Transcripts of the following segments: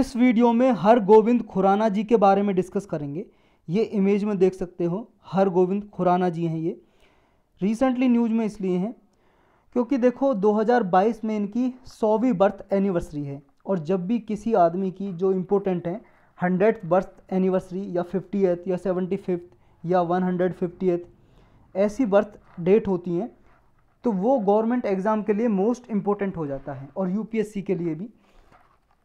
इस वीडियो में हर गोविंद खुराना जी के बारे में डिस्कस करेंगे ये इमेज में देख सकते हो हर गोविंद खुराना जी हैं ये रिसेंटली न्यूज में इसलिए हैं क्योंकि देखो 2022 में इनकी सौवीं बर्थ एनिवर्सरी है और जब भी किसी आदमी की जो इम्पोर्टेंट है हंड्रेड बर्थ एनिवर्सरी या फिफ्टी या सेवेंटी फिफ्थ या वन हंड्रेड फिफ्टी ऐसी बर्थ डेट होती हैं तो वो गवर्नमेंट एग्ज़ाम के लिए मोस्ट इम्पोर्टेंट हो जाता है और यूपीएससी के लिए भी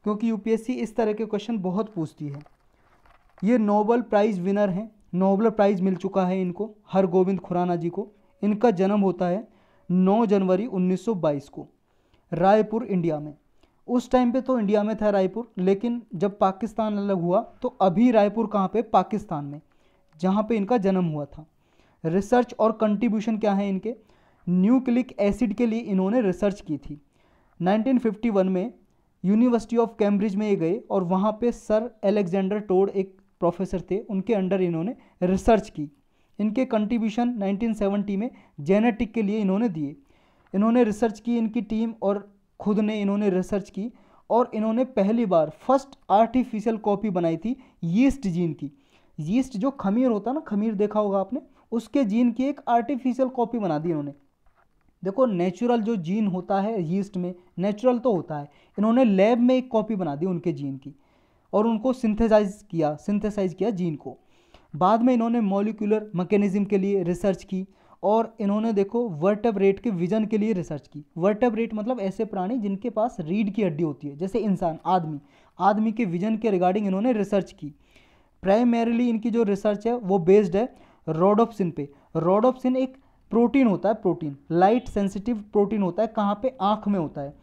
क्योंकि यूपीएससी इस तरह के क्वेश्चन बहुत पूछती है ये नोबल प्राइज़ विनर हैं नोबल प्राइज़ मिल चुका है इनको हर गोविंद खुराना जी को इनका जन्म होता है 9 जनवरी 1922 को रायपुर इंडिया में उस टाइम पे तो इंडिया में था रायपुर लेकिन जब पाकिस्तान अलग हुआ तो अभी रायपुर कहाँ पे पाकिस्तान में जहाँ पे इनका जन्म हुआ था रिसर्च और कंट्रीब्यूशन क्या है इनके न्यूक्लिक एसिड के लिए इन्होंने रिसर्च की थी 1951 में यूनिवर्सिटी ऑफ कैम्ब्रिज में ये गए और वहाँ पे सर एलेक्जेंडर टोड एक प्रोफेसर थे उनके अंडर इन्होंने रिसर्च की इनके कंट्रीब्यूशन 1970 में जेनेटिक के लिए इन्होंने दिए इन्होंने रिसर्च की इनकी टीम और खुद ने इन्होंने रिसर्च की और इन्होंने पहली बार फर्स्ट आर्टिफिशियल कॉपी बनाई थी यीस्ट जीन की यीस्ट जो खमीर होता ना खमीर देखा होगा आपने उसके जीन की एक आर्टिफिशियल कॉपी बना दी इन्होंने देखो नेचुरल जो जीन होता है यीस्ट में नेचुरल तो होता है इन्होंने लैब में एक कॉपी बना दी उनके जीन की और उनको सिंथेसाइज किया सिंथेसाइज किया जीन को बाद में इन्होंने मोलिकुलर मकैनिज़म के लिए रिसर्च की और इन्होंने देखो रेट के विजन के लिए रिसर्च की रेट मतलब ऐसे प्राणी जिनके पास रीढ़ की हड्डी होती है जैसे इंसान आदमी आदमी के विजन के रिगार्डिंग इन्होंने रिसर्च की प्राइमेरली इनकी जो रिसर्च है वो बेस्ड है रोडोप्सिन पे रोडोप्सिन एक प्रोटीन होता है प्रोटीन लाइट सेंसिटिव प्रोटीन होता है कहाँ पे आँख में होता है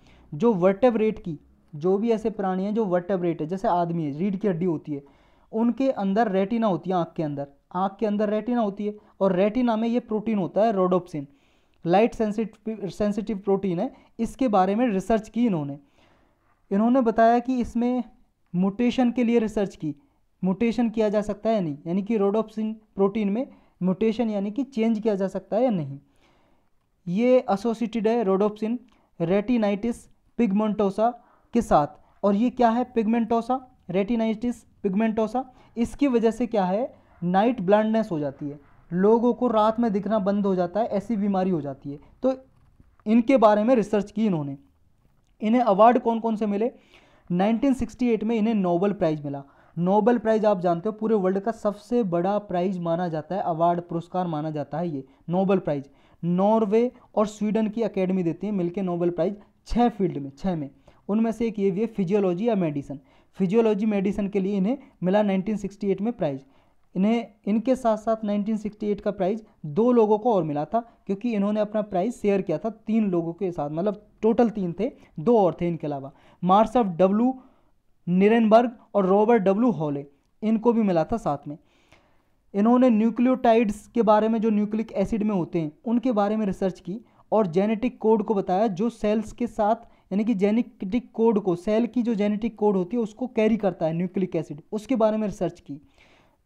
जो वर्टेब्रेट की जो भी ऐसे प्राणी हैं जो वर्टेब्रेट है जैसे आदमी है रीढ़ की हड्डी होती है उनके अंदर रेटिना होती है आँख के अंदर आँख के अंदर रेटिना होती है और रेटिना में ये प्रोटीन होता है rhodopsin light sensitive sensitive protein है इसके बारे में रिसर्च की इन्होंने इन्होंने बताया कि इसमें म्यूटेशन के लिए रिसर्च की म्यूटेशन किया जा सकता है नहीं यानी कि रोडोप्सिन प्रोटीन में म्यूटेशन यानी कि चेंज किया जा सकता है या नहीं ये एसोसिएटेड है रोडोप्सिन रेटिनाइटिस पिगमेंटोसा के साथ और ये क्या है पिगमेंटोसा रेटिनाइटिस पिगमेंटोसा इसकी वजह से क्या है नाइट ब्लाइंडनेस हो जाती है लोगों को रात में दिखना बंद हो जाता है ऐसी बीमारी हो जाती है तो इनके बारे में रिसर्च की इन्होंने इन्हें अवार्ड कौन कौन से मिले 1968 में इन्हें नोबल प्राइज़ मिला नोबल प्राइज़ आप जानते हो पूरे वर्ल्ड का सबसे बड़ा प्राइज़ माना जाता है अवार्ड पुरस्कार माना जाता है ये नोबल प्राइज़ नॉर्वे और स्वीडन की अकेडमी देती है मिलकर नोबल प्राइज़ छः फील्ड में छः में उनमें से एक ये भी है फिजियोलॉजी या मेडिसन फिजियोलॉजी मेडिसन के लिए इन्हें मिला 1968 में प्राइज़ इन्हें इनके साथ साथ 1968 का प्राइज़ दो लोगों को और मिला था क्योंकि इन्होंने अपना प्राइज़ शेयर किया था तीन लोगों के साथ मतलब टोटल तीन थे दो और थे इनके अलावा मार्स ऑफ डब्लू निरनबर्ग और रॉबर्ट डब्ल्यू हॉले इनको भी मिला था साथ में इन्होंने न्यूक्लियोटाइड्स के बारे में जो न्यूक्लिक एसिड में होते हैं उनके बारे में रिसर्च की और जेनेटिक कोड को बताया जो सेल्स के साथ यानी कि जेनेटिक कोड को सेल की जो जेनेटिक कोड होती है उसको कैरी करता है न्यूक्लिक एसिड उसके बारे में रिसर्च की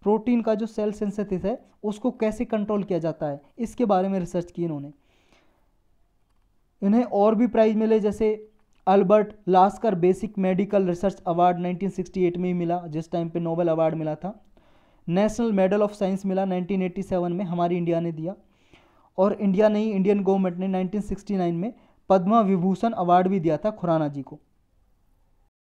प्रोटीन का जो सेल सेंसेथिस है उसको कैसे कंट्रोल किया जाता है इसके बारे में रिसर्च की इन्होंने इन्हें और भी प्राइज मिले जैसे Albert Lasker basic medical research award 1968 में मिला जिस टाइम पे नोबेल अवार्ड मिला था नेशनल मेडल ऑफ साइंस मिला 1987 में हमारी इंडिया ने दिया और इंडिया ने ही इंडियन गवर्नमेंट ने 1969 में पद्मा विभूषण अवार्ड भी दिया था खुराना जी को